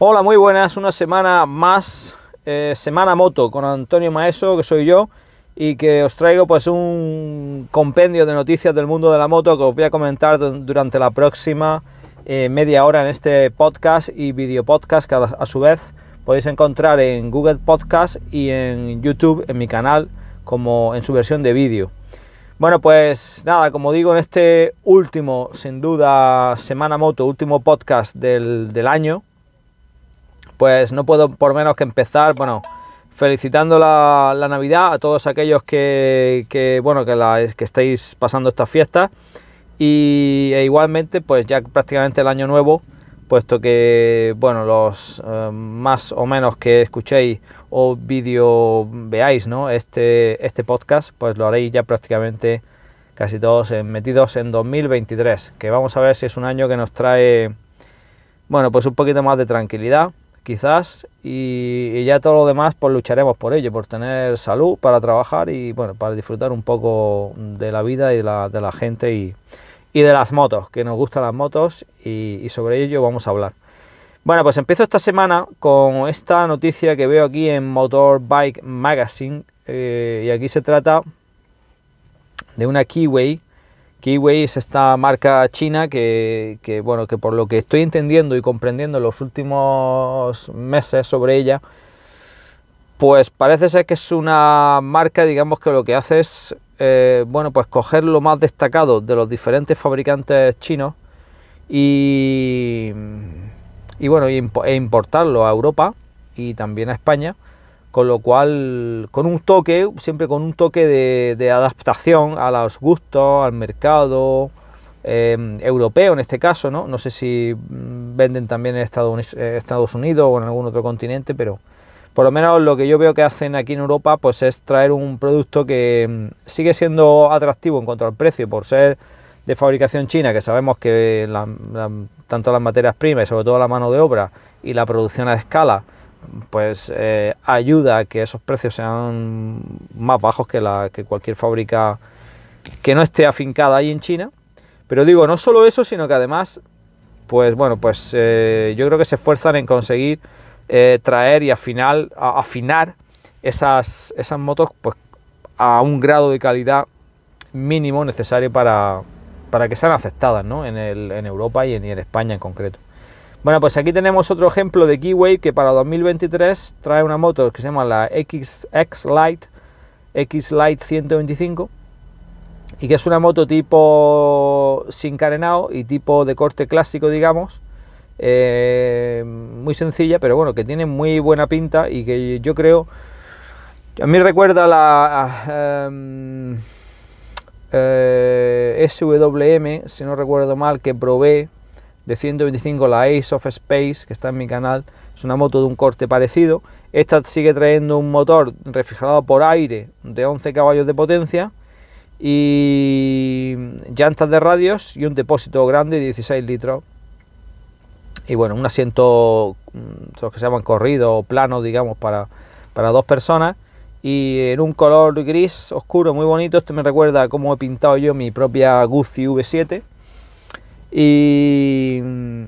Hola, muy buenas, una semana más, eh, Semana Moto, con Antonio Maeso, que soy yo, y que os traigo pues un compendio de noticias del mundo de la moto que os voy a comentar durante la próxima eh, media hora en este podcast y video podcast que a, su vez podéis encontrar en Google Podcast y en YouTube, en mi canal, como en su versión de vídeo. Bueno, pues nada, como digo, en este último, sin duda, Semana Moto, último podcast del, del año, pues no puedo por menos que empezar, bueno, felicitando la, Navidad a todos aquellos que, bueno, que, que estáis pasando esta fiesta y e igualmente pues ya prácticamente el año nuevo puesto que bueno los eh, más o menos que escuchéis o vídeo veáis no este este podcast pues lo haréis ya prácticamente casi todos metidos en 2023 que vamos a ver si es un año que nos trae bueno pues un poquito más de tranquilidad quizás, y, ya todo lo demás pues lucharemos por ello, por tener salud para trabajar y bueno, para disfrutar un poco de la vida y de la, gente y, de las motos, que nos gustan las motos y, sobre ello vamos a hablar. Bueno, pues empiezo esta semana con esta noticia que veo aquí en Motorbike Magazine eh, y aquí se trata de una Keyway Kiwi es esta marca china que, bueno, que por lo que estoy entendiendo y comprendiendo en los últimos meses sobre ella, pues parece ser que es una marca, digamos, que lo que hace es, eh, bueno, pues coger lo más destacado de los diferentes fabricantes chinos y, bueno, e importarlo a Europa y también a España con lo cual, con un toque, siempre con un toque de, adaptación a los gustos, al mercado em, europeo en este caso, ¿no? No sé si mm, venden también en eh, Estados, Unidos o en algún otro continente, pero por lo menos lo que yo veo que hacen aquí en Europa, pues es traer un producto que em, sigue siendo atractivo en cuanto al precio, por ser de fabricación china, que sabemos que tanto las materias primas y sobre todo la mano de obra y la producción a escala, pues eh, ayuda a que esos precios sean más bajos que, la, que cualquier fábrica que no esté afincada ahí en China. Pero digo, no solo eso, sino que además, pues bueno, pues eh, yo creo que se esfuerzan en conseguir eh, traer y afinar, final afinar esas, esas motos pues, a un grado de calidad mínimo necesario para, que sean aceptadas ¿no? en, Europa y en España en concreto. Bueno, pues aquí tenemos otro ejemplo de KeyWave que para 2023 trae una moto que se llama la XX Lite, X Lite 125 y que es una moto tipo sin carenado y tipo de corte clásico, digamos. Eh, muy sencilla, pero bueno, que tiene muy buena pinta y que yo creo. A mí recuerda la SWM, em, eh, si no recuerdo mal, que probé de 125, la Ace of Space, que está en mi canal, es una moto de un corte parecido. Esta sigue trayendo un motor refrigerado por aire de 11 caballos de potencia y llantas de radios y un depósito grande de 16 litros. Y bueno, un asiento, los mm, que se llaman corrido o plano, digamos, para, para dos personas. Y en un color gris oscuro muy bonito, esto me recuerda cómo he pintado yo mi propia Guzzi V7. Mm,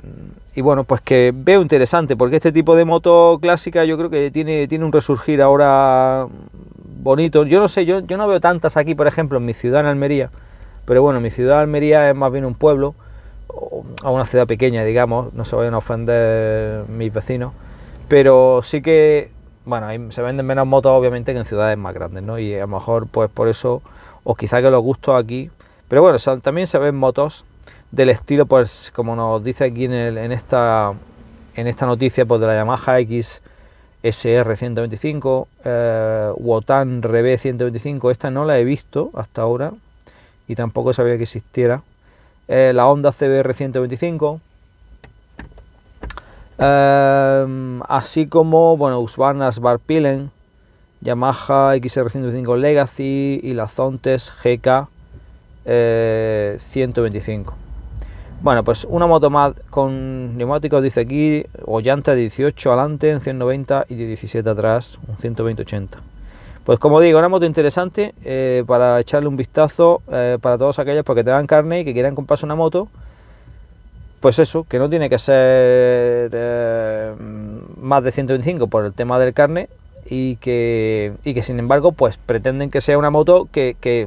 y, bueno, pues que veo interesante, porque este tipo de moto clásica yo creo que tiene, tiene un resurgir ahora bonito. Yo no sé, yo, yo no veo tantas aquí, por ejemplo, en mi ciudad, en Almería. Pero bueno, mi ciudad, Almería, es más bien un pueblo, A una ciudad pequeña, digamos, no se vayan a ofender mis vecinos. Pero sí que, bueno, se venden menos motos, obviamente, que en ciudades más grandes, ¿no? Y a lo mejor, pues por eso, o quizá que los gustos aquí. Pero bueno, también se ven motos del estilo, pues como nos dice aquí en, esta, en esta noticia, pues de la Yamaha xsr 125, eh, Wotan Rev 125, esta no la he visto hasta ahora y tampoco sabía que existiera. Eh, la Honda CBR 125, eh, así como, bueno, Husqvarna Barpilen, Yamaha XR 125 Legacy y la Zontes GK 125. Bueno, pues una moto más con neumáticos, dice aquí, o llanta 18 adelante, en 190 y 17 atrás, un 120-80. Pues como digo, una moto interesante eh, para echarle un vistazo eh, para todos aquellos porque te dan carne y que quieran comprarse una moto. Pues eso, que no tiene que ser eh, más de 125 por el tema del carne y que, sin embargo pues pretenden que sea una moto que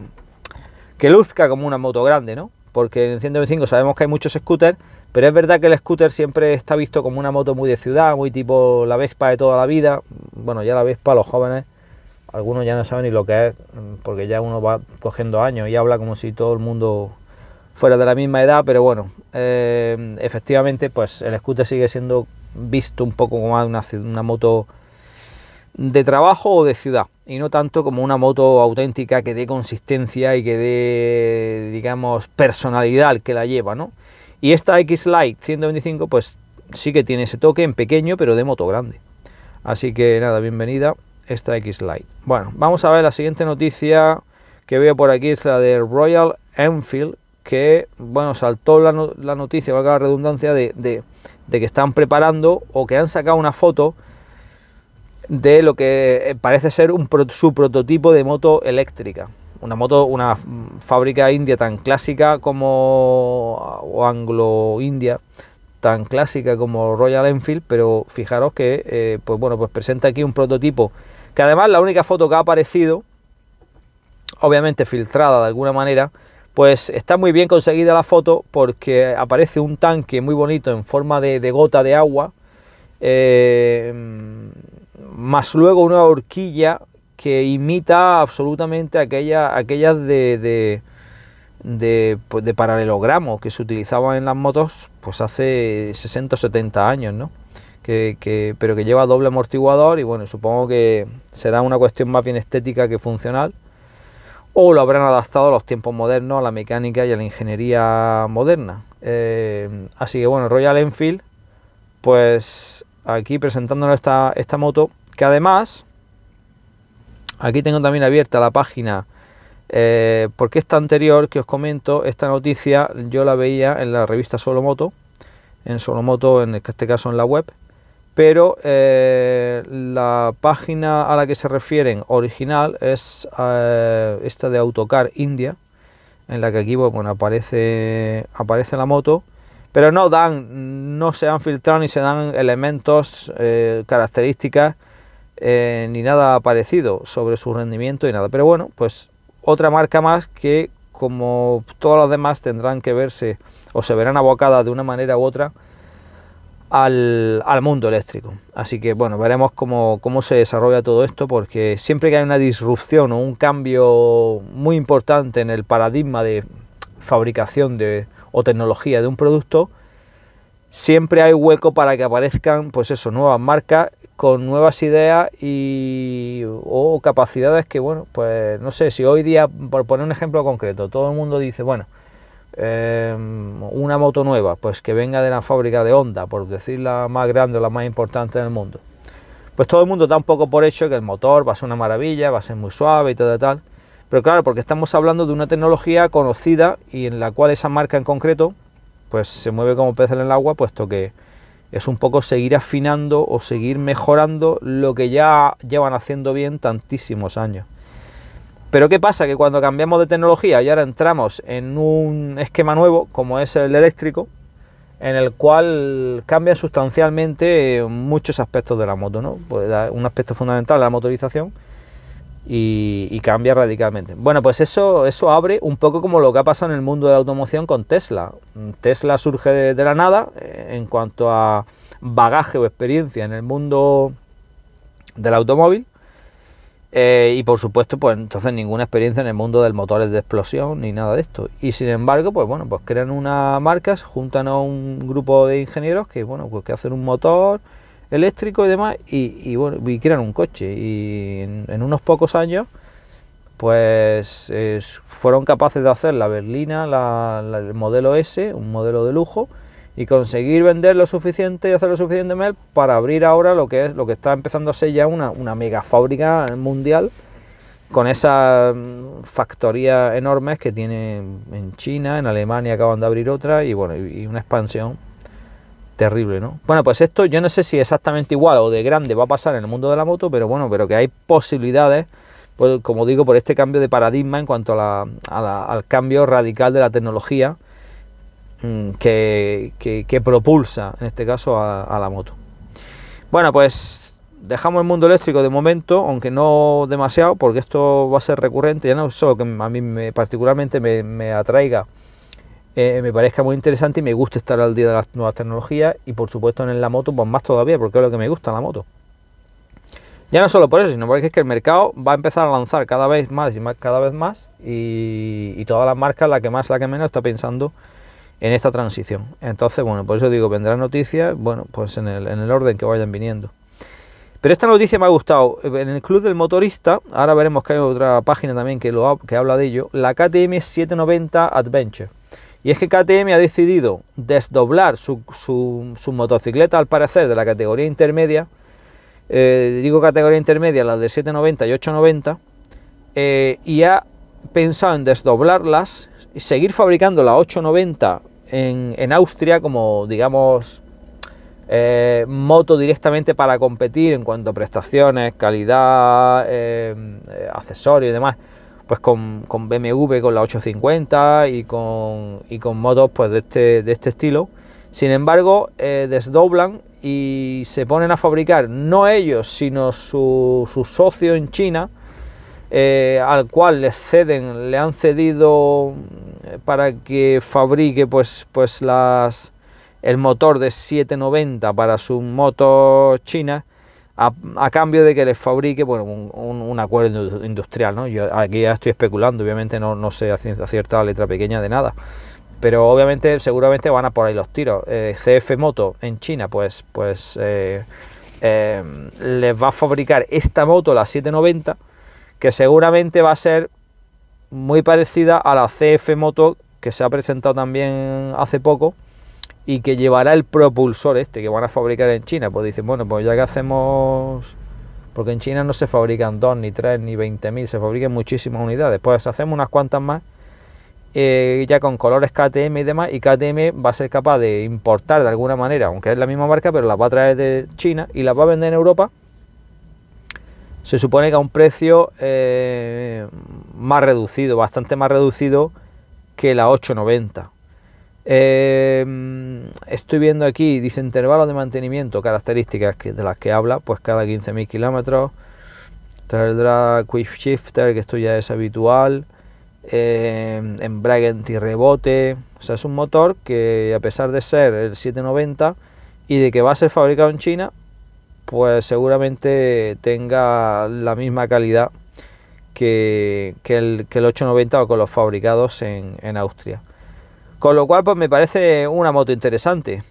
luzca como una moto grande, ¿no? porque en 125 sabemos que hay muchos scooters, pero es verdad que el scooter siempre está visto como una moto muy de ciudad, muy tipo la Vespa de toda la vida. Bueno, ya la Vespa, los jóvenes, algunos ya no saben ni lo que es, porque ya uno va cogiendo años y habla como si todo el mundo fuera de la misma edad, pero bueno, eh, efectivamente, pues el scooter sigue siendo visto un poco como una moto de trabajo o de ciudad y no tanto como una moto auténtica que dé consistencia y que dé, digamos, personalidad que la lleva, ¿no? Y esta X-Lite 125, pues sí que tiene ese toque en pequeño, pero de moto grande. Así que nada, bienvenida esta X-Lite. Bueno, vamos a ver la siguiente noticia que veo por aquí, es la de Royal Enfield, que, bueno, saltó la, noticia, valga la redundancia, de, de, de que están preparando o que han sacado una foto de lo que eh, parece ser un su prototipo de moto eléctrica. Una moto, una fábrica india tan clásica como, o anglo-india, tan clásica como Royal Enfield, pero fijaros que, eh, pues bueno, pues presenta aquí un prototipo que además la única foto que ha aparecido, obviamente filtrada de alguna manera, pues está muy bien conseguida la foto porque aparece un tanque muy bonito en forma de, gota de agua. Eh, más luego una horquilla que imita absolutamente aquellas aquella de, de, pues, paralelogramos que se utilizaban en las motos pues hace 60 o 70 años, pero que lleva doble amortiguador y bueno, supongo que será una cuestión más bien estética que funcional o lo habrán adaptado a los tiempos modernos, a la mecánica y a la ingeniería moderna. Eh, así que bueno, Royal Enfield pues aquí presentándonos esta, moto, que además, aquí tengo también abierta la página, eh, porque esta anterior que os comento, esta noticia yo la veía en la revista Solomoto, en Solomoto, en este caso en la web, pero eh, la página a la que se refieren original es eh, esta de Autocar India, en la que aquí bueno, aparece, aparece la moto pero no dan, no se han filtrado ni se dan elementos, eh, características, eh, ni nada parecido sobre su rendimiento y nada. Pero bueno, pues otra marca más que como todas las demás tendrán que verse o se verán abocadas de una manera u otra al, mundo eléctrico. Así que bueno, veremos cómo, cómo se desarrolla todo esto porque siempre que hay una disrupción o un cambio muy importante en el paradigma de fabricación de o tecnología de un producto, siempre hay hueco para que aparezcan, pues eso, nuevas marcas con nuevas ideas y o capacidades que, bueno, pues no sé, si hoy día, por poner un ejemplo concreto, todo el mundo dice, bueno, em, una moto nueva, pues que venga de la fábrica de Honda, por decir la más grande o la más importante del mundo. Pues todo el mundo da un poco por hecho que el motor va a ser una maravilla, va a ser muy suave y todo y tal. Pero claro, porque estamos hablando de una tecnología conocida y en la cual esa marca en concreto pues se mueve como pez en el agua, puesto que es un poco seguir afinando o seguir mejorando lo que ya llevan haciendo bien tantísimos años. Pero ¿qué pasa? Que cuando cambiamos de tecnología y ahora entramos en un esquema nuevo, como es el eléctrico, en el cual cambian sustancialmente muchos aspectos de la moto, pues un aspecto fundamental la motorización, y, cambia radicalmente. Bueno, pues eso, eso abre un poco como lo que ha pasado en el mundo de la automoción con Tesla. Mm, Tesla surge de, la nada eh, en cuanto a bagaje o experiencia en el mundo del automóvil. Eh, y por supuesto, pues entonces ninguna experiencia en el mundo del motores de explosión ni nada de esto. Y sin embargo, pues bueno, pues crean una marca, juntan a un grupo de ingenieros que, bueno, pues que hacen un motor, eléctrico y demás, y, y bueno, y crean un coche. Y en, unos pocos años, pues fueron capaces de hacer la berlina, el modelo S, un modelo de lujo, y conseguir vender lo suficiente y hacer lo suficiente para abrir ahora lo que es lo que está empezando a ser ya una, una mega fábrica mundial con esas mm, factorías enormes que tiene en China, en Alemania acaban de abrir otra y bueno, y una expansión Terrible, ¿no? Bueno, pues esto yo no sé si exactamente igual o de grande va a pasar en el mundo de la moto, pero bueno, pero que hay posibilidades, pues, como digo, por este cambio de paradigma en cuanto al cambio radical de la tecnología mm, que, propulsa, en este caso, a, la moto. Bueno, pues dejamos el mundo eléctrico de momento, aunque no demasiado, porque esto va a ser recurrente, ya no solo que a mí me, particularmente me, me atraiga eh, me parezca muy interesante y me gusta estar al día de las nuevas tecnologías y por supuesto en la moto, pues más todavía, porque es lo que me gusta la moto. Ya no solo por eso, sino porque es que el mercado va a empezar a lanzar cada vez más y más, cada vez más y, todas las marcas, la que más, la que menos, está pensando en esta transición. Entonces, bueno, por eso digo, vendrán noticias, bueno, pues en el, orden que vayan viniendo. Pero esta noticia me ha gustado. En el Club del Motorista, ahora veremos que hay otra página también que, lo que habla de ello, la KTM 790 Adventure. Y es que KTM ha decidido desdoblar su, su, motocicleta, al parecer, de la categoría intermedia. Eh, digo categoría intermedia, las de 790 y 890. Eh, y ha pensado en desdoblarlas y seguir fabricando la 890 en, Austria como, digamos, eh, moto directamente para competir en cuanto a prestaciones, calidad, accesorios y demás pues con, con, BMW, con la 850 y con, con motos pues este, de este, estilo. Sin embargo, eh, desdoblan y se ponen a fabricar, no ellos, sino su, su socio en China, eh, al cual les ceden, le han cedido eh, para que fabrique pues, pues las, el motor de 790 para sus motos china a, cambio de que les fabrique bueno, un, acuerdo industrial. Yo aquí ya estoy especulando, obviamente no, sé a cierta letra pequeña de nada, pero obviamente seguramente van a por ahí los tiros. Eh, CF Moto en China, pues, pues eh, eh, les va a fabricar esta moto, la 790, que seguramente va a ser muy parecida a la CF Moto que se ha presentado también hace poco y que llevará el propulsor este que van a fabricar en China. Pues dicen, bueno, pues ya que hacemos... Porque en China no se fabrican dos, ni tres, ni 20.000, se fabrican muchísimas unidades. Pues hacemos unas cuantas más, eh, ya con colores KTM y demás, y KTM va a ser capaz de importar de alguna manera, aunque es la misma marca, pero las va a traer de China y las va a vender en Europa. Se supone que a un precio eh, más reducido, bastante más reducido que la 890 Em, estoy viendo aquí, dice intervalo de mantenimiento, características de las que habla, pues cada 15.000 kilómetros. Tendrá quick shifter, que esto ya es habitual. Eh, embrague rebote. O sea, es un motor que a pesar de ser el 790 y de que va a ser fabricado en China, pues seguramente tenga la misma calidad que, el, 890 o con los fabricados en Austria. Con lo cual, pues me parece una moto interesante.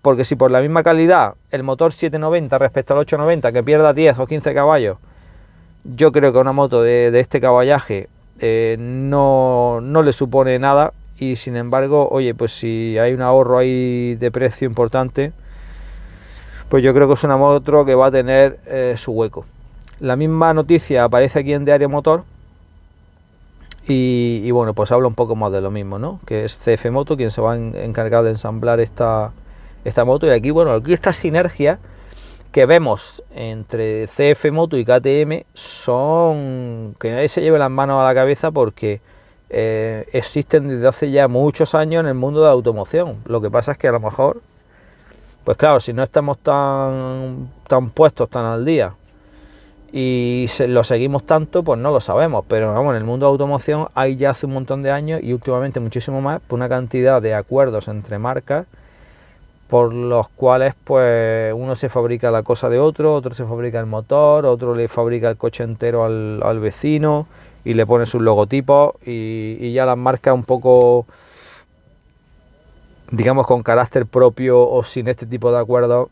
Porque si por la misma calidad el motor 790 respecto al 890, que pierda 10 o 15 caballos, yo creo que una moto de, este caballaje eh, no, le supone nada. Y sin embargo, oye, pues si hay un ahorro ahí de precio importante, pues yo creo que es una moto que va a tener eh, su hueco. La misma noticia aparece aquí en Diario Motor, y, bueno, pues habla un poco más de lo mismo, ¿no? Que es CF Moto quien se va a encargar de ensamblar esta, moto. Y aquí, bueno, aquí esta sinergia que vemos entre CF Moto y KTM son que nadie se lleve las manos a la cabeza porque eh, existen desde hace ya muchos años en el mundo de la automoción. Lo que pasa es que a lo mejor, pues claro, si no estamos tan, tan puestos, tan al día y lo seguimos tanto, pues no lo sabemos, pero vamos, en el mundo de automoción hay ya hace un montón de años y últimamente muchísimo más, una cantidad de acuerdos entre marcas por los cuales pues uno se fabrica la cosa de otro, otro se fabrica el motor, otro le fabrica el coche entero al, vecino y le pone sus logotipos y, y ya las marcas un poco digamos con carácter propio o sin este tipo de acuerdos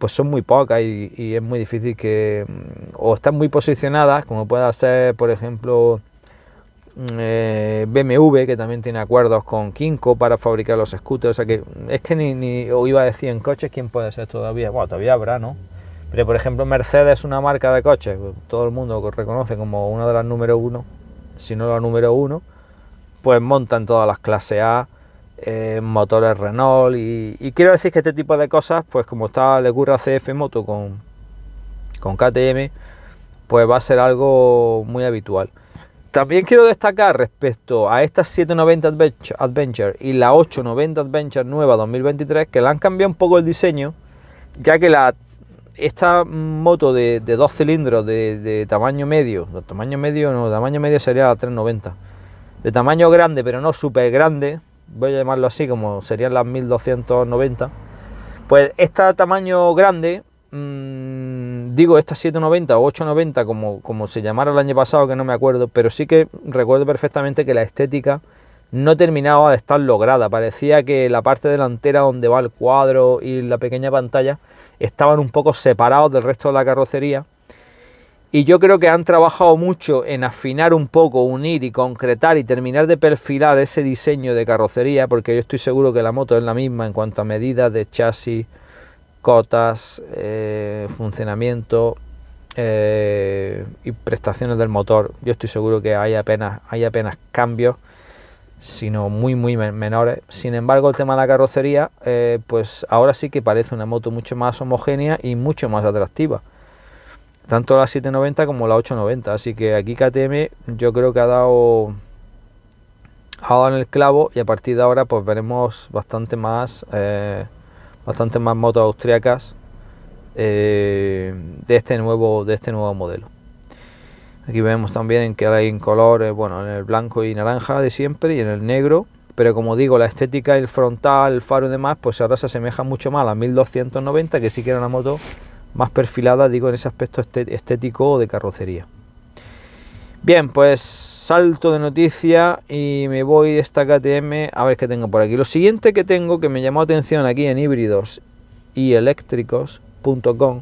pues son muy pocas y, es muy difícil que mm, o están muy posicionadas, como pueda ser, por ejemplo, mm, eh, BMW, que también tiene acuerdos con Kinko para fabricar los scooters, o sea que mm, es que ni, ni o iba a decir en coches quién puede ser todavía, bueno, todavía habrá, ¿no? Pero por ejemplo, Mercedes una marca de coches, pues, todo el mundo reconoce como una de las número uno, si no la número uno, pues montan todas las clases A, eh, motores Renault y, quiero decir que este tipo de cosas, pues como está le ocurre CF Moto con, KTM, pues va a ser algo muy habitual. También quiero destacar respecto a esta 790 Adventure y la 890 Adventure nueva 2023 que le han cambiado un poco el diseño, ya que la, esta moto de, dos cilindros de, tamaño medio, de tamaño medio no, tamaño medio sería la 390, de tamaño grande pero no súper grande, voy a llamarlo así, como serían las 1290, pues esta tamaño grande, mm, digo esta 790 o 890, como, como se llamara el año pasado, que no me acuerdo, pero sí que recuerdo perfectamente que la estética no terminaba de estar lograda. Parecía que la parte delantera donde va el cuadro y la pequeña pantalla estaban un poco separados del resto de la carrocería y yo creo que han trabajado mucho en afinar un poco, unir y concretar y terminar de perfilar ese diseño de carrocería, porque yo estoy seguro que la moto es la misma en cuanto a medidas de chasis, cotas, eh, funcionamiento eh, y prestaciones del motor. Yo estoy seguro que hay apenas, hay apenas cambios, sino muy, muy menores. Sin embargo, el tema de la carrocería, eh, pues ahora sí que parece una moto mucho más homogénea y mucho más atractiva tanto la 790 como la 890. Así que aquí KTM yo creo que ha dado, ha dado en el clavo y a partir de ahora pues veremos bastante más, eh, bastante más motos austriacas eh, de, este nuevo, de este nuevo modelo. Aquí vemos también que hay en colores, eh, bueno, en el blanco y naranja de siempre y en el negro. Pero como digo, la estética, el frontal, el faro y demás, pues ahora se asemeja mucho más a la 1290, que sí que era una moto más perfilada, digo, en ese aspecto estético de carrocería. Bien, pues salto de noticia y me voy de esta KTM a ver qué tengo por aquí. Lo siguiente que tengo que me llamó atención aquí en híbridos y eléctricos.com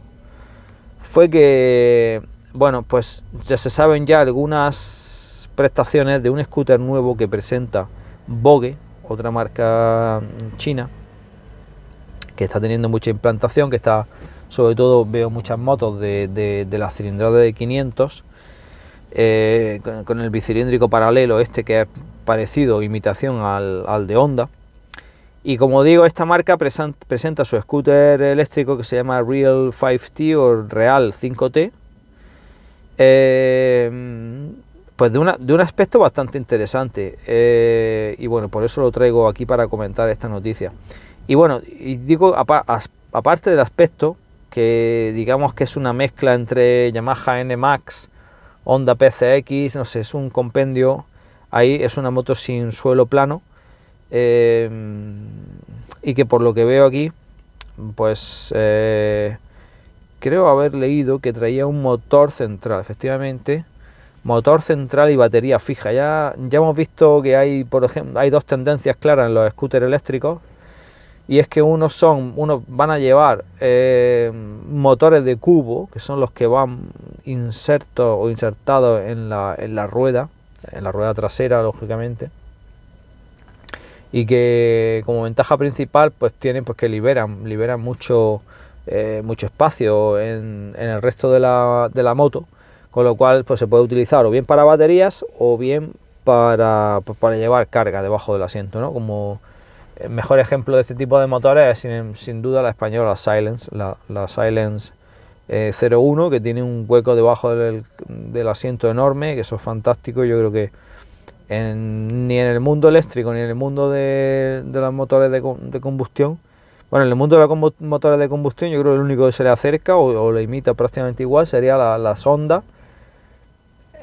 fue que, bueno, pues ya se saben ya algunas prestaciones de un scooter nuevo que presenta Vogue, otra marca mm, china, que está teniendo mucha implantación, que está sobre todo veo muchas motos de, de, de la cilindrada de 500 eh, con, el bicilíndrico paralelo este que es parecido, imitación al, de Honda. Y como digo, esta marca presenta su scooter eléctrico que se llama Real 5T o Real 5T, eh, pues de, un aspecto bastante interesante. Eh, y bueno, por eso lo traigo aquí para comentar esta noticia. Y bueno, y digo, aparte del aspecto, que digamos que es una mezcla entre Yamaha N Max, Honda PCX, no sé, es un compendio. Ahí es una moto sin suelo plano eh, y que por lo que veo aquí, pues eh, creo haber leído que traía un motor central, efectivamente, motor central y batería fija. Ya, ya hemos visto que hay, por ejemplo, hay dos tendencias claras en los scooters eléctricos y es que unos son, unos van a llevar eh, motores de cubo, que son los que van insertos o insertados en la, en la rueda, en la rueda trasera, lógicamente, y que como ventaja principal, pues tienen pues que liberan, liberan mucho, eh, mucho espacio en, el resto de la, de la moto, con lo cual pues se puede utilizar o bien para baterías o bien para, pues, para llevar carga debajo del asiento, ¿no? Como el mejor ejemplo de este tipo de motores es sin, duda la española Silence, la, Silence 01, eh, que tiene un hueco debajo del, del, asiento enorme, que eso es fantástico. Yo creo que ni en el mundo eléctrico ni en el mundo de, de los motores de, de, combustión, bueno, en el mundo de los motores de combustión, yo creo que el único que se le acerca o, le imita prácticamente igual sería la, la sonda.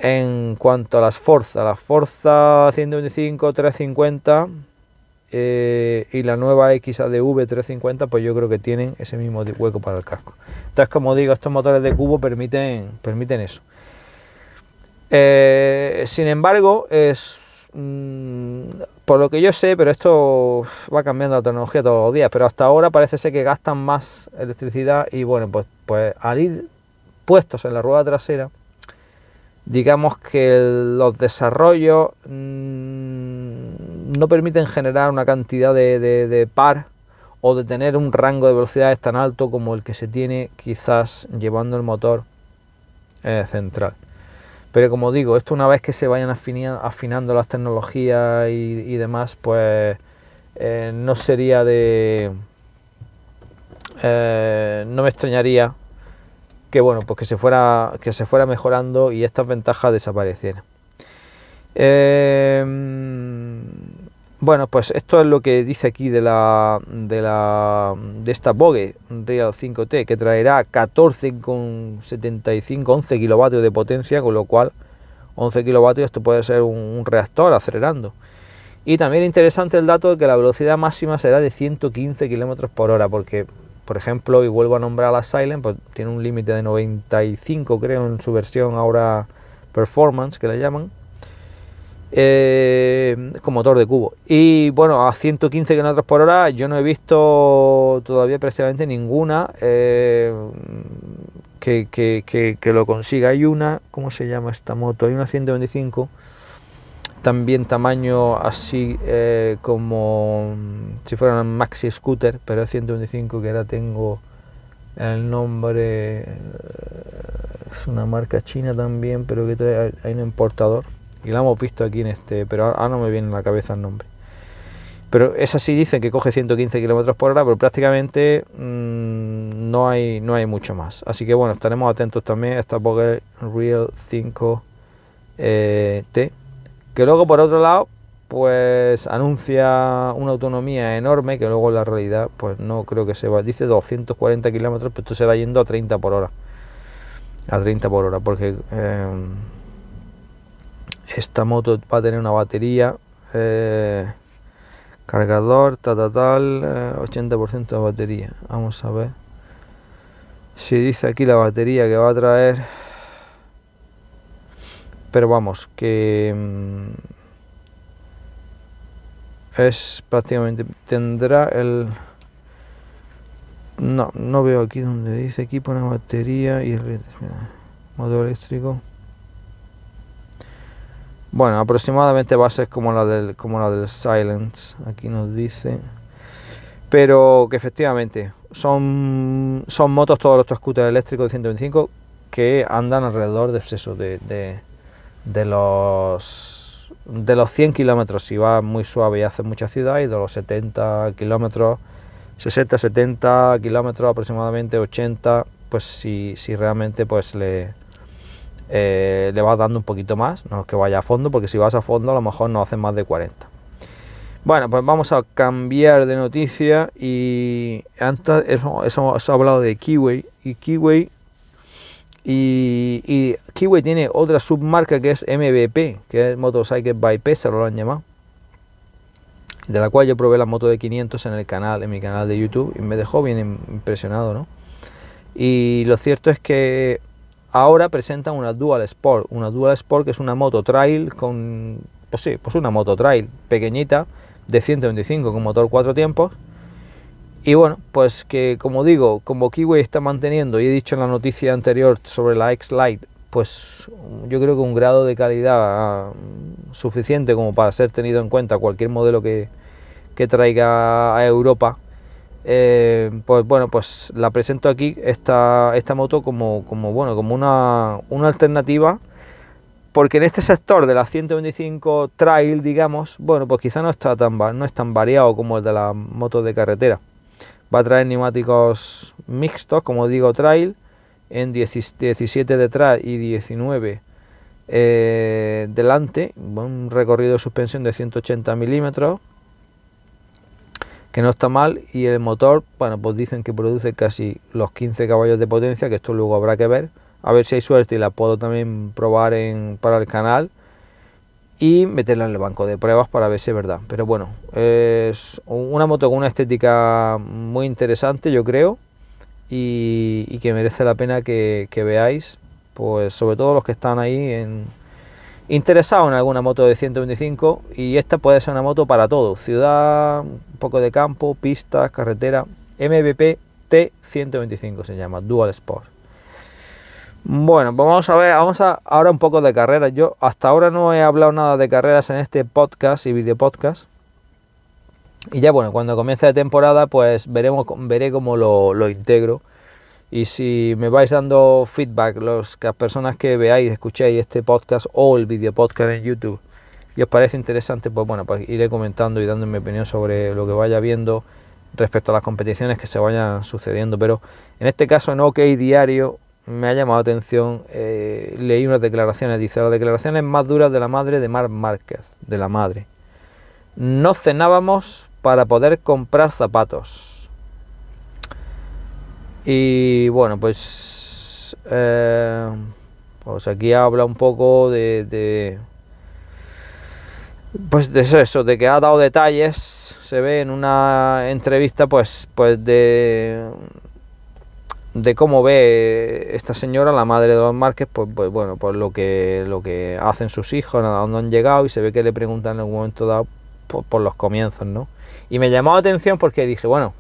En cuanto a las fuerzas las fuerza 125, 350 eh, y la nueva XADV 350, pues yo creo que tienen ese mismo hueco para el casco. Entonces, como digo, estos motores de cubo permiten, permiten eso. Eh, sin embargo, es mm, por lo que yo sé, pero esto va cambiando la tecnología todos los días, pero hasta ahora parece ser que gastan más electricidad y bueno, pues, pues al ir puestos en la rueda trasera, digamos que los desarrollos mm, no permiten generar una cantidad de, par o de tener un rango de velocidades tan alto como el que se tiene quizás llevando el motor eh, central. Pero como digo, esto una vez que se vayan afinando las tecnologías y, demás, pues eh, no sería de... Eh, no me extrañaría que bueno, pues que se fuera, que se fuera mejorando y estas ventajas desaparecieran. Bueno, pues esto es lo que dice aquí de la de, la, de esta Bogue Real 5T, que traerá 14,75, 11 kilovatios de potencia, con lo cual 11 kilovatios esto puede ser un, reactor acelerando. Y también interesante el dato de que la velocidad máxima será de 115 kilómetros por hora, porque, por ejemplo, y vuelvo a nombrar a la Silent, pues tiene un límite de 95, creo, en su versión ahora Performance, que la llaman eh, con motor de cubo. Y bueno, a 115 km por hora yo no he visto todavía precisamente ninguna eh, que, lo consiga. Hay una, ¿cómo se llama esta moto? Hay una 125, también tamaño así eh, como si fuera un maxi scooter, pero es 125 que ahora tengo el nombre, es una marca china también, pero que hay un importador y la hemos visto aquí en este, pero ahora no me viene en la cabeza el nombre. Pero es así dicen que coge 115 kilómetros por hora, pero prácticamente mm, no, hay, no hay mucho más. Así que bueno, estaremos atentos también a esta Real 5T. Eh, que luego por otro lado, pues anuncia una autonomía enorme que luego en la realidad, pues no creo que se va. Dice 240 kilómetros, pero esto será yendo a 30 por hora. A 30 por hora, porque... Eh, esta moto va a tener una batería eh, cargador ta, tal 80% eh, de batería vamos a ver si dice aquí la batería que va a traer pero vamos que mm, es prácticamente tendrá el no no veo aquí donde dice aquí pone batería y el motor eléctrico bueno, aproximadamente bases como la del, como la del Silence, aquí nos dice. Pero que efectivamente son, son motos todos los scooters eléctricos de 125 que andan alrededor de, pues eso, de, los de los 100 kilómetros si va muy suave y hace mucha ciudad y de los 70 kilómetros 60 70 kilómetros aproximadamente 80 pues si, si realmente pues le, eh, le vas dando un poquito más, no es que vaya a fondo, porque si vas a fondo a lo mejor no hacen más de 40. Bueno, pues vamos a cambiar de noticia y antes hemos hablado de Kiwi y Kiwi y, Kiwi tiene otra submarca que es MVP, que es Motorcycle by se lo han llamado. De la cual yo probé la moto de 500 en el canal, en mi canal de YouTube, y me dejó bien impresionado, Y lo cierto es que Ahora presenta una Dual Sport, una Dual Sport que es una moto trail con, pues, pues una moto trail pequeñita de 125 con motor cuatro tiempos. Y bueno, pues que como digo, como Kiwi está manteniendo, y he dicho en la noticia anterior sobre la X-Lite, pues yo creo que un grado de calidad mm, suficiente como para ser tenido en cuenta cualquier modelo que, que traiga a Europa, eh, pues bueno, pues la presento aquí esta, esta moto como, como, bueno, como una, alternativa, porque en este sector de la 125 trail, digamos, bueno, pues quizá no está tan no es tan variado como el de las motos de carretera. Va a traer neumáticos mixtos, como digo, trail, en 17 detrás y 19 eh, delante, un recorrido de suspensión de 180 milímetros que no está mal y el motor, bueno, pues dicen que produce casi los 15 caballos de potencia, que esto luego habrá que ver, a ver si hay suerte y la puedo también probar en, para el canal y meterla en el banco de pruebas para ver si es verdad. Pero bueno, es una moto con una estética muy interesante, yo creo, y, que merece la pena que veáis, pues sobre todo los que están ahí en, interesado en alguna moto de 125 y esta puede ser una moto para todo, ciudad, un poco de campo, pistas, carretera, MVP T125 se llama, Dual Sport. Bueno, vamos a ver, vamos a ahora un poco de carreras. Yo hasta ahora no he hablado nada de carreras en este podcast y video podcast. Y ya bueno, cuando comience la temporada, pues veremos, veré cómo lo, lo integro y si me vais dando feedback, los, las personas que veáis, escuchéis este podcast o el video podcast en YouTube, y os parece interesante, pues bueno, pues iré comentando y dando mi opinión sobre lo que vaya viendo respecto a las competiciones que se vayan sucediendo. Pero en este caso en OK Diario me ha llamado atención, eh, leí unas declaraciones, dice, las declaraciones más duras de la madre de Marc Márquez, de la madre. No cenábamos para poder comprar zapatos. Y bueno, pues, eh, pues aquí habla un poco de, pues de eso, de que ha dado detalles, se ve en una entrevista, pues, pues de, de cómo ve esta señora, la madre de los Márquez, pues, pues, bueno, pues lo que, lo que hacen sus hijos, a dónde han llegado, y se ve que le preguntan en algún momento dado por, por los comienzos, ¿no? Y me llamó la atención porque dije, bueno,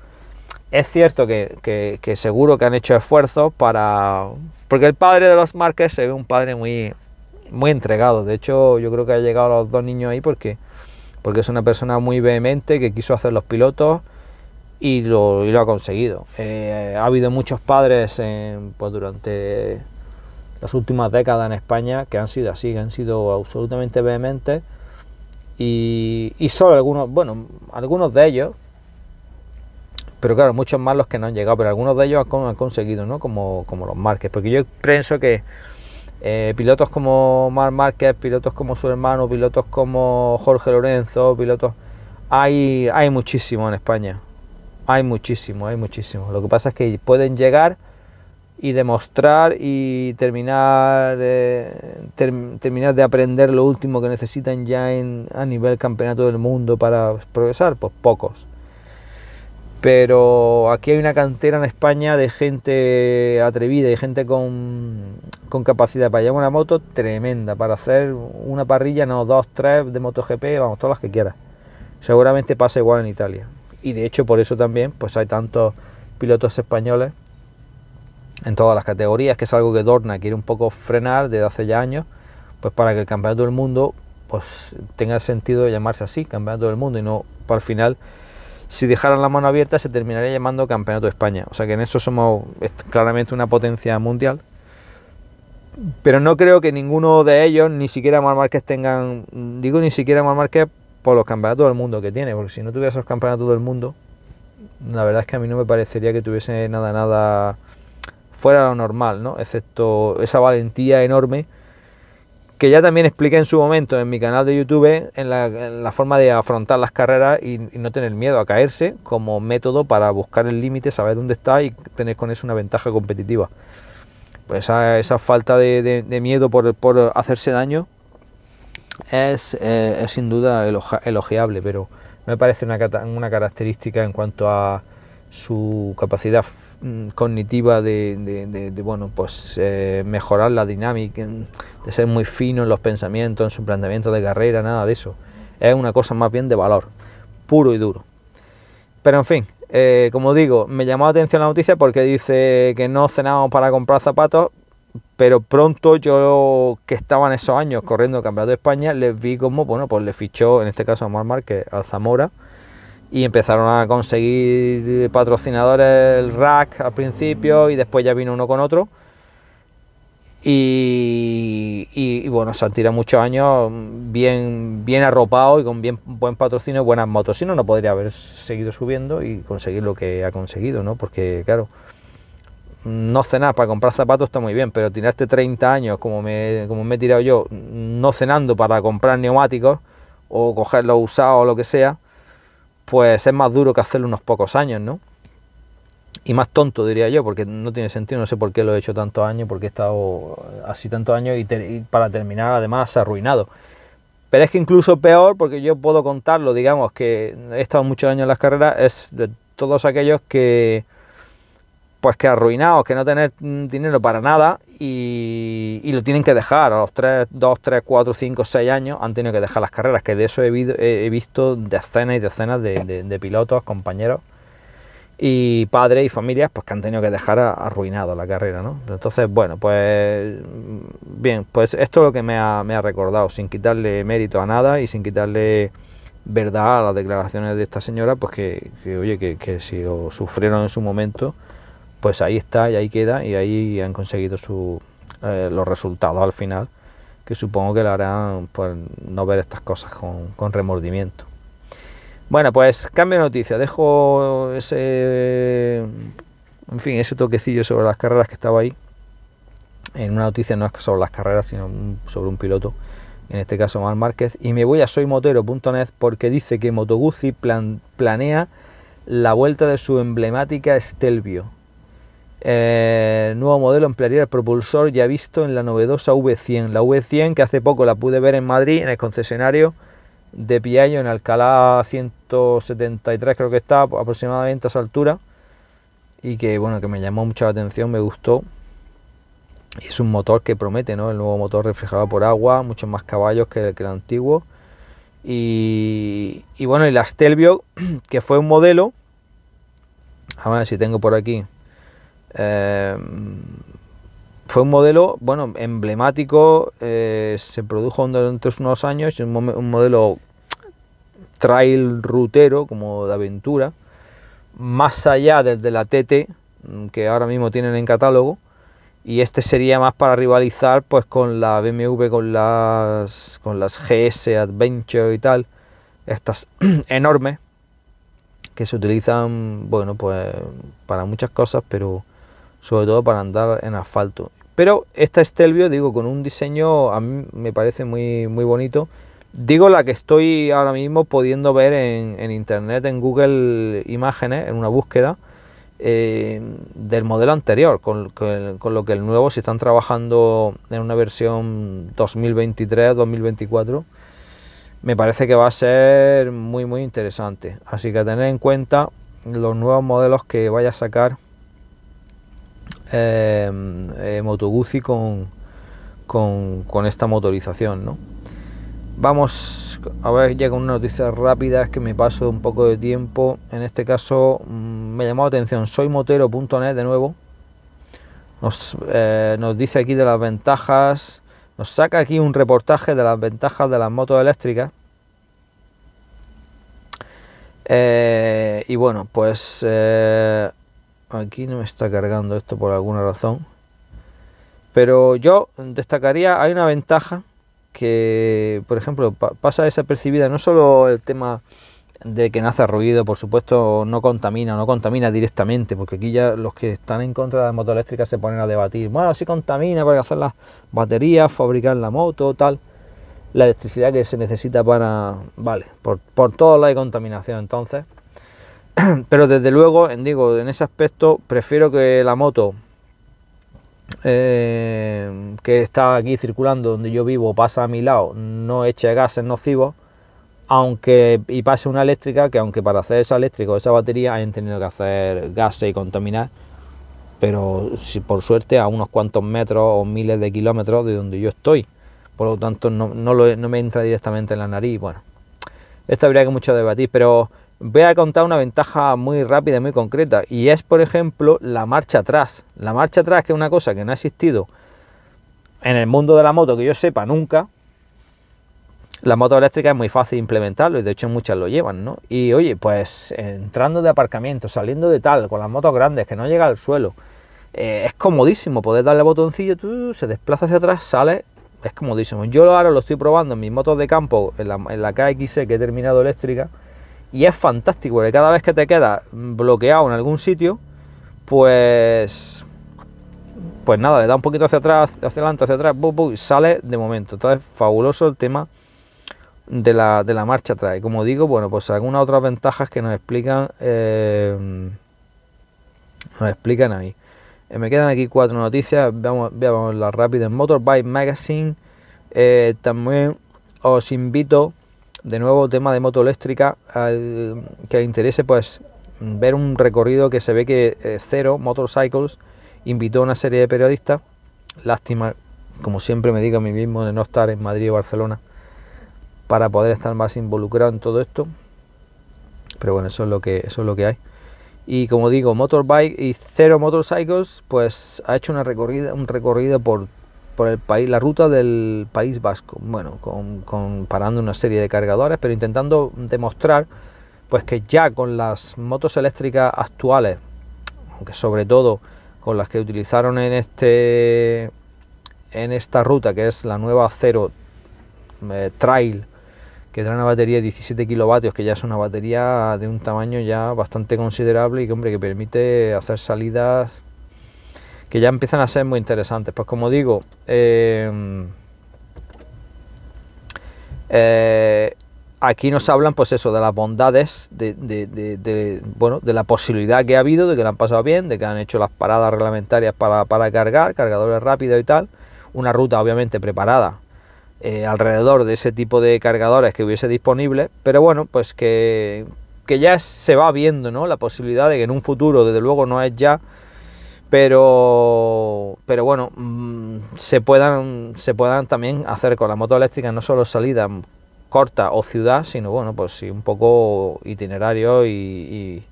es cierto que, seguro que han hecho esfuerzos para... Porque el padre de los Márquez se ve un padre muy, muy entregado. De hecho, yo creo que ha llegado a los dos niños ahí porque, porque es una persona muy vehemente que quiso hacer los pilotos y lo, ha conseguido. Eh, ha habido muchos padres pues, durante las últimas décadas en España que han sido así, que han sido absolutamente vehementes y, y solo algunos, bueno, algunos de ellos pero claro, muchos más los que no han llegado, pero algunos de ellos han, conseguido, ¿no? Como, los Márquez, porque yo pienso que eh, pilotos como Mar Márquez, pilotos como su hermano, pilotos como Jorge Lorenzo, pilotos... Hay, hay muchísimo en España, hay muchísimo, hay muchísimo. Lo que pasa es que pueden llegar y demostrar y terminar, eh, terminar de aprender lo último que necesitan ya en, a nivel campeonato del mundo para progresar, pues pocos pero aquí hay una cantera en España de gente atrevida y gente con, capacidad para llevar una moto tremenda, para hacer una parrilla, no, dos, tres de MotoGP, vamos, todas las que quieras. Seguramente pasa igual en Italia. Y de hecho por eso también pues hay tantos pilotos españoles en todas las categorías, que es algo que Dorna quiere un poco frenar desde hace ya años, pues para que el Campeonato del Mundo pues tenga sentido de llamarse así, Campeonato del Mundo, y no para el final si dejaran la mano abierta se terminaría llamando Campeonato de España. O sea que en eso somos claramente una potencia mundial. Pero no creo que ninguno de ellos, ni siquiera Mar Márquez, tengan, digo ni siquiera Mar por los campeonatos del mundo que tiene, porque si no tuviera esos campeonatos del mundo, la verdad es que a mí no me parecería que tuviese nada, nada fuera de lo normal, ¿no? Excepto esa valentía enorme que ya también expliqué en su momento en mi canal de YouTube en la, forma de afrontar las carreras y, no tener miedo a caerse como método para buscar el límite, saber dónde está y tener con eso una ventaja competitiva. Pues esa, falta de, miedo por, hacerse daño es, eh, sin duda elogiable, pero me parece una, una característica en cuanto a su capacidad Mm, cognitiva de, bueno pues eh, mejorar la dinámica mm, de ser muy fino en los pensamientos en su planteamiento de carrera nada de eso es una cosa más bien de valor puro y duro pero en fin eh, como digo me llamó la atención la noticia porque dice que no cenábamos para comprar zapatos pero pronto yo que estaba en esos años corriendo el campeonato de España les vi como bueno pues le fichó en este caso a Mar que al Zamora y empezaron a conseguir patrocinadores el rack al principio y después ya vino uno con otro. Y, bueno, se han tirado muchos años bien, bien arropado y con bien buen patrocinio y buenas motos. Si no, no podría haber seguido subiendo y conseguir lo que ha conseguido, ¿no? Porque claro, no cenar para comprar zapatos está muy bien, pero tirarte 30 años como me, como me he tirado yo, no cenando para comprar neumáticos o cogerlos usados o lo que sea, pues es más duro que hacerlo unos pocos años, ¿no? Y más tonto, diría yo, porque no tiene sentido, no sé por qué lo he hecho tantos años, porque he estado eh, así tantos años y, para terminar además arruinado. Pero es que incluso peor, porque yo puedo contarlo, digamos, que he estado muchos años en las carreras, es de todos aquellos que, pues que arruinados, que no tener mm, dinero para nada y, lo tienen que dejar a los 3, 2, 3, 4, 5, 6 años han tenido que dejar las carreras, que de eso he, visto, decenas y decenas de, pilotos, compañeros y padres y familias pues, que han tenido que dejar arruinado la carrera, ¿no? Entonces, bueno, pues bien, pues esto es lo que me ha, recordado, sin quitarle mérito a nada y sin quitarle verdad a las declaraciones de esta señora, pues que, oye, que, que si lo sufrieron en su momento, pues ahí está y ahí queda y ahí han conseguido eh, los resultados al final, que supongo que la harán por no ver estas cosas con, remordimiento. Bueno, pues cambio de noticia, dejo ese, en fin, ese toquecillo sobre las carreras que estaba ahí. En una noticia no es sobre las carreras, sino sobre un piloto, en este caso Mar Márquez, y me voy a soymotero.net porque dice que Motoguzzi planea la vuelta de su emblemática Stelvio el eh, nuevo modelo emplearía el propulsor ya visto en la novedosa V100. La V100 que hace poco la pude ver en Madrid, en el concesionario de Piaño en Alcalá 173 creo que está, aproximadamente a esa altura. Y que bueno, que me llamó mucho la atención, me gustó. es un motor que promete, ¿no? El nuevo motor reflejado por agua, muchos más caballos que, que el antiguo. Y, bueno, y la Stelvio, que fue un modelo. A ver si tengo por aquí Em, fue un modelo, bueno, emblemático, eh, se produjo durante unos años, un, un modelo trail rutero, como de aventura, más allá desde de la TT, mm, que ahora mismo tienen en catálogo, y este sería más para rivalizar pues con la BMW, con las, con las GS Adventure y tal, estas enormes, que se utilizan, bueno, pues para muchas cosas, pero sobre todo para andar en asfalto. Pero esta Stelvio, digo, con un diseño a mí me parece muy, muy bonito. Digo la que estoy ahora mismo pudiendo ver en, internet, en Google Imágenes, en una búsqueda eh, del modelo anterior, con, lo que el nuevo, si están trabajando en una versión 2023-2024, me parece que va a ser muy, muy interesante. Así que a tener en cuenta los nuevos modelos que vaya a sacar eh, con, con, esta motorización. ¿no? Vamos a ver ya con noticia noticias rápidas que me paso un poco de tiempo. En este caso mm, me llamó la atención soymotero.net de nuevo. Nos, eh, nos dice aquí de las ventajas, nos saca aquí un reportaje de las ventajas de las motos eléctricas. Eh, y bueno, pues eh, Aquí no me está cargando esto por alguna razón. Pero yo destacaría, hay una ventaja que, por ejemplo, pasa desapercibida, no solo el tema de que nace ruido, por supuesto no contamina, no contamina directamente, porque aquí ya los que están en contra de la moto eléctrica se ponen a debatir, bueno, si sí contamina para hacer las baterías, fabricar la moto, tal, la electricidad que se necesita para, vale, por, todo la de contaminación, entonces pero desde luego, en, digo, en ese aspecto prefiero que la moto eh, que está aquí circulando donde yo vivo pasa a mi lado, no eche gases nocivos, aunque y pase una eléctrica que aunque para hacer esa eléctrica o esa batería hayan tenido que hacer gases y contaminar, pero si por suerte a unos cuantos metros o miles de kilómetros de donde yo estoy, por lo tanto no, no me entra directamente en la nariz, bueno, esto habría que mucho debatir, pero voy a contar una ventaja muy rápida y muy concreta y es por ejemplo la marcha atrás. La marcha atrás que es una cosa que no ha existido en el mundo de la moto que yo sepa nunca. La moto eléctrica es muy fácil implementarlo y de hecho muchas lo llevan, ¿no? Y oye, pues entrando de aparcamiento, saliendo de tal, con las motos grandes que no llega al suelo, eh, es comodísimo poder darle botoncillo, tú se desplaza hacia atrás, sale, es comodísimo. Yo ahora lo estoy probando en mis motos de campo, en la, en la e que he terminado eléctrica, y es fantástico, porque cada vez que te quedas bloqueado en algún sitio, pues pues nada, le da un poquito hacia atrás, hacia adelante, hacia atrás, y sale de momento. Entonces, fabuloso el tema de la, marcha atrás. Y como digo, bueno, pues algunas otras ventajas que nos explican, eh, nos explican ahí. Eh, me quedan aquí cuatro noticias, veamos, veamos la rápida en Motorbike Magazine. Eh, también os invito de nuevo tema de moto eléctrica, que le interese pues ver un recorrido que se ve que eh, Zero Cero Motorcycles invitó a una serie de periodistas, lástima, como siempre me digo a mí mismo, de no estar en Madrid o Barcelona para poder estar más involucrado en todo esto, pero bueno, eso es lo que, eso es lo que hay. Y como digo, Motorbike y Cero Motorcycles, pues ha hecho una recorrida, un recorrido por por el país, la ruta del País Vasco, bueno, con, comparando una serie de cargadores, pero intentando demostrar pues que ya con las motos eléctricas actuales, aunque sobre todo con las que utilizaron en este en esta ruta, que es la nueva Cero eh, Trail, que trae una batería de 17 kilovatios, que ya es una batería de un tamaño ya bastante considerable y que, hombre, que permite hacer salidas que ya empiezan a ser muy interesantes. Pues como digo, em, eh, aquí nos hablan pues eso, de las bondades, de, bueno, de la posibilidad que ha habido, de que la han pasado bien, de que han hecho las paradas reglamentarias para, para cargar, cargadores rápidos y tal, una ruta obviamente preparada eh, alrededor de ese tipo de cargadores que hubiese disponible, pero bueno, pues que, que ya se va viendo ¿no? la posibilidad de que en un futuro, desde luego no es ya, pero pero bueno mm, se puedan se puedan también hacer con la moto eléctrica no solo salida corta o ciudad sino bueno pues sí un poco itinerario y,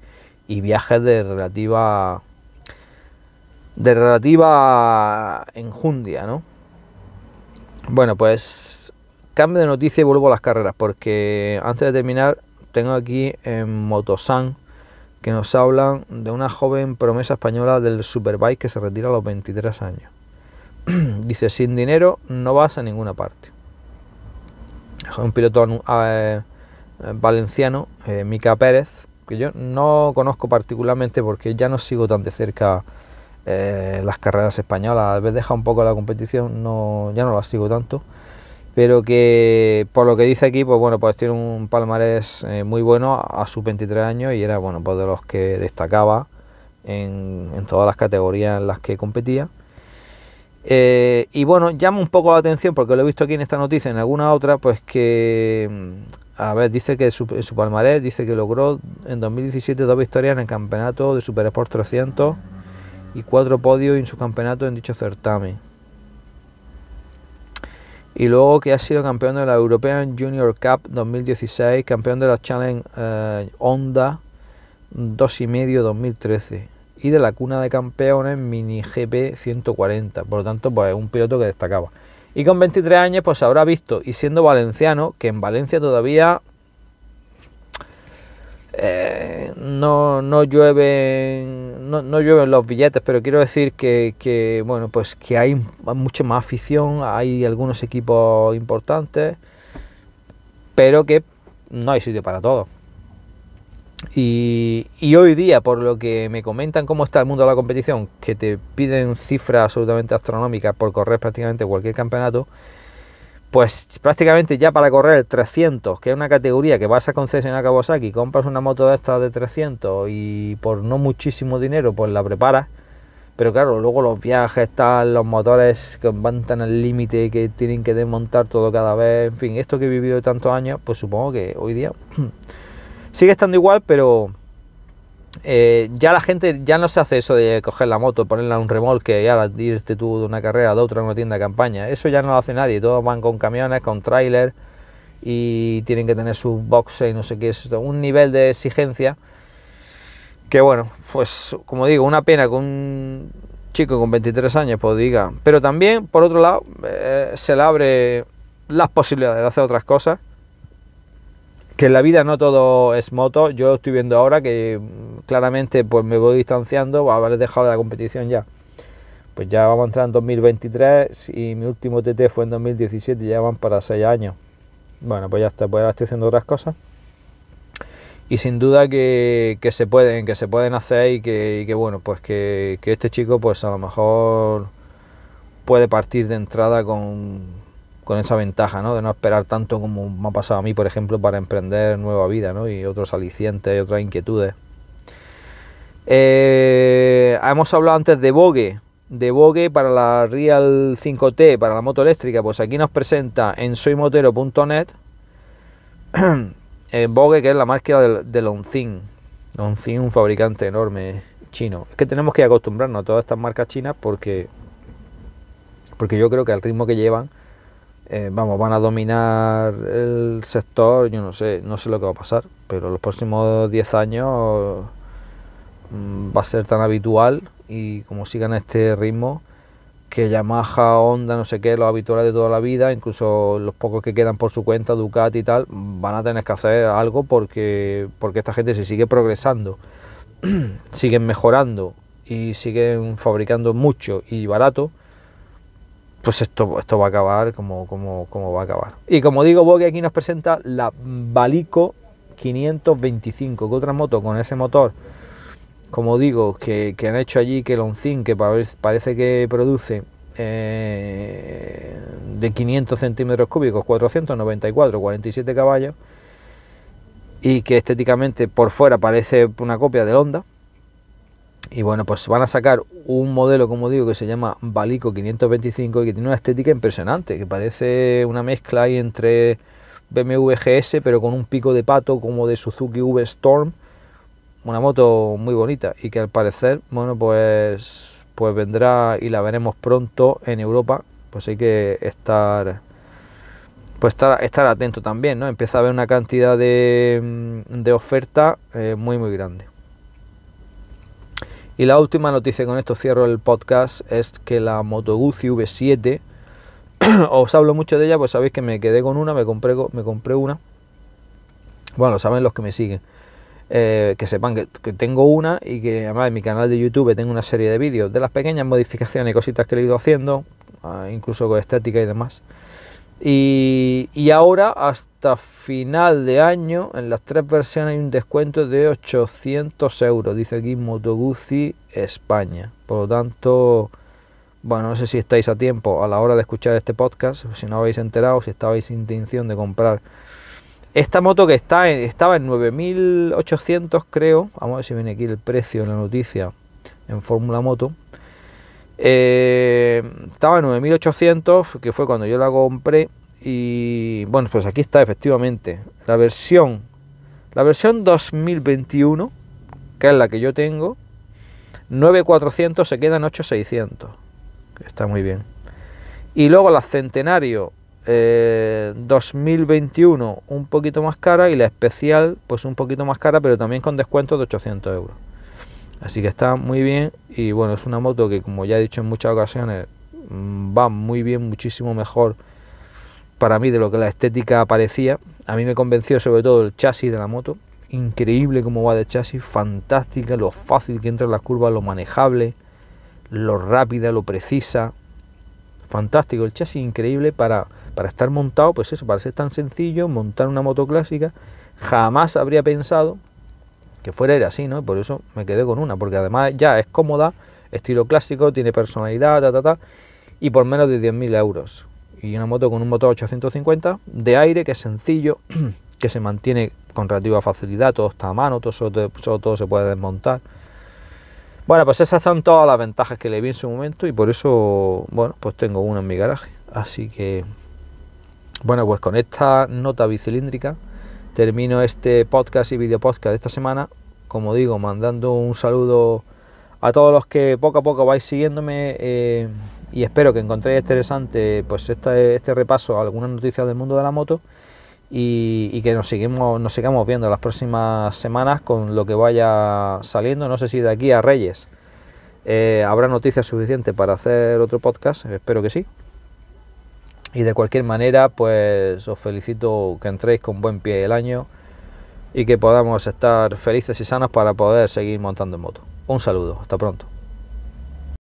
viajes de relativa de relativa enjundia no bueno pues cambio de noticia y vuelvo a las carreras porque antes de terminar tengo aquí en Motosan que nos hablan de una joven promesa española del Superbike que se retira a los 23 años. Dice, sin dinero no vas a ninguna parte. un piloto ah, eh, eh, valenciano, eh, Mica Pérez, que yo no conozco particularmente porque ya no sigo tan de cerca las carreras españolas. A veces deja un poco la competición, ya no la sigo tanto pero que por lo que dice aquí, pues bueno, pues tiene un palmarés eh, muy bueno a sus 23 años y era, bueno, pues de los que destacaba en, todas las categorías en las que competía. Eh, y bueno, llama un poco la atención, porque lo he visto aquí en esta noticia, en alguna otra, pues que, mm, a ver, dice que su, su palmarés, dice que logró en 2017 dos victorias en el campeonato de Super Sport 300 y cuatro podios en su campeonato en dicho certamen y luego que ha sido campeón de la European Junior Cup 2016, campeón de la Challenge eh, Honda 2,5 2013 y de la cuna de campeones Mini GP 140. Por lo tanto, pues un piloto que destacaba. Y con 23 años, pues habrá visto, y siendo valenciano, que en Valencia todavía no, no, llueven, no, no, los billetes, pero quiero decir que, bueno, pues que hay mucha más afición, hay algunos equipos importantes, pero que no hay sitio para todo. Y, y, hoy día, por lo que me comentan cómo está el mundo de la competición, que te piden cifras absolutamente astronómicas por correr prácticamente cualquier campeonato, pues prácticamente ya para correr 300, que es una categoría que vas a concesionar a Kawasaki, compras una moto de esta de 300 y por no muchísimo dinero, pues la preparas. Pero claro, luego los viajes, tal, los motores que van tan al límite, que tienen que desmontar todo cada vez, en fin, esto que he vivido tantos años, pues supongo que hoy día sigue estando igual, pero eh, ya la gente ya no se hace eso de coger la moto, ponerla en un remolque y ahora irte tú de una carrera de otra en una tienda de campaña. Eso ya no lo hace nadie. Todos van con camiones, con trailer y tienen que tener sus boxes y no sé qué. Es un nivel de exigencia que, bueno, pues como digo, una pena que un chico con 23 años pues diga. Pero también, por otro lado, eh, se le abre las posibilidades de hacer otras cosas que en la vida no todo es moto. Yo estoy viendo ahora que mm, claramente pues me voy distanciando, pues, haber dejado la competición ya. Pues ya vamos a entrar en 2023 y mi último TT fue en 2017, ya van para 6 años. Bueno, pues ya está, pues ahora estoy haciendo otras cosas. Y sin duda que, se pueden, que se pueden hacer y que, bueno, pues que, que este chico pues a lo mejor puede partir de entrada con, con esa ventaja, De no esperar tanto como me ha pasado a mí, por ejemplo, para emprender nueva vida, Y otros alicientes y otras inquietudes. Eh, hemos hablado antes de Vogue, de Vogue para la Real 5T, para la moto eléctrica. Pues aquí nos presenta en soymotero.net Vogue, que es la marca de, de Lonzin. un fabricante enorme chino. Es que tenemos que acostumbrarnos a todas estas marcas chinas porque, porque yo creo que al ritmo que llevan eh, vamos, van a dominar el sector, yo no sé, no sé lo que va a pasar, pero los próximos 10 años mm, va a ser tan habitual y como sigan este ritmo, que Yamaha, Honda, no sé qué, los habituales de toda la vida, incluso los pocos que quedan por su cuenta, Ducati y tal, van a tener que hacer algo porque, porque esta gente se sigue progresando, siguen mejorando y siguen fabricando mucho y barato, pues esto, esto va a acabar como, como, va a acabar. Y como digo, Vogue aquí nos presenta la Balico 525, que otra moto con ese motor, como digo, que, han hecho allí, que el Onzin, que parece que produce eh, de 500 centímetros cúbicos, 494, 47 caballos, y que estéticamente por fuera parece una copia del Honda, y bueno, pues van a sacar un modelo, como digo, que se llama Balico 525 y que tiene una estética impresionante, que parece una mezcla ahí entre BMW GS, pero con un pico de pato como de Suzuki V Storm. Una moto muy bonita y que al parecer, bueno, pues, pues vendrá y la veremos pronto en Europa. Pues hay que estar pues estar, atento también, ¿no? Empieza a haber una cantidad de, mm, de oferta eh, muy, muy grande. Y la última noticia, con esto cierro el podcast, es que la Moto V7, os hablo mucho de ella, pues sabéis que me quedé con una, me compré, me compré una. Bueno, saben los que me siguen. Eh, que sepan que, tengo una y que además en mi canal de YouTube tengo una serie de vídeos de las pequeñas modificaciones y cositas que he ido haciendo, ah, incluso con estética y demás. Y, ahora hasta final de año en las tres versiones hay un descuento de 800 euros, dice aquí Motoguzzi España. Por lo tanto, bueno, no sé si estáis a tiempo a la hora de escuchar este podcast, si no habéis enterado, si estabais sin intención de comprar esta moto que está estaba en 9.800 creo, vamos a ver si viene aquí el precio en la noticia en Fórmula Moto, eh, estaba en 9.800, que fue cuando yo la compré. Y bueno, pues aquí está efectivamente la versión, la versión 2021, que es la que yo tengo. 9.400 se quedan 8.600, está muy bien. Y luego la centenario 2021 eh, un poquito más cara y la especial pues un poquito más cara, pero también con descuento de 800 euros. Así que está muy bien y bueno, es una moto que como ya he dicho en muchas ocasiones mm, va muy bien, muchísimo mejor para mí de lo que la estética parecía. A mí me convenció sobre todo el chasis de la moto, increíble como va de chasis, fantástica, lo fácil que entra en las curvas, lo manejable, lo rápida, lo precisa. Fantástico, el chasis increíble para, para estar montado, pues eso, para ser tan sencillo, montar una moto clásica. Jamás habría pensado que fuera era así, ¿no? por eso me quedé con una, porque además ya es cómoda, estilo clásico, tiene personalidad, y por menos de 10.000 euros. Y una moto con un motor 850 de aire, que es sencillo, que se mantiene con relativa facilidad, todo está a mano, todo, todo, se puede desmontar. Bueno, pues esas son todas las ventajas que le vi en su momento y por eso, bueno, pues tengo una en mi garaje. Así que, bueno, pues con esta nota bicilíndrica termino este podcast y video podcast de esta semana, como digo, mandando un saludo a todos los que poco a poco vais siguiéndome eh, y espero que encontréis interesante pues este repaso a algunas noticias del mundo de la moto y, que nos, sigamos viendo las próximas semanas con lo que vaya saliendo, no sé si de aquí a Reyes. Eh, habrá noticias suficientes para hacer otro podcast, espero que sí. Y de cualquier manera, pues os felicito que entréis con buen pie el año y que podamos estar felices y sanos para poder seguir montando en moto. Un saludo, hasta pronto.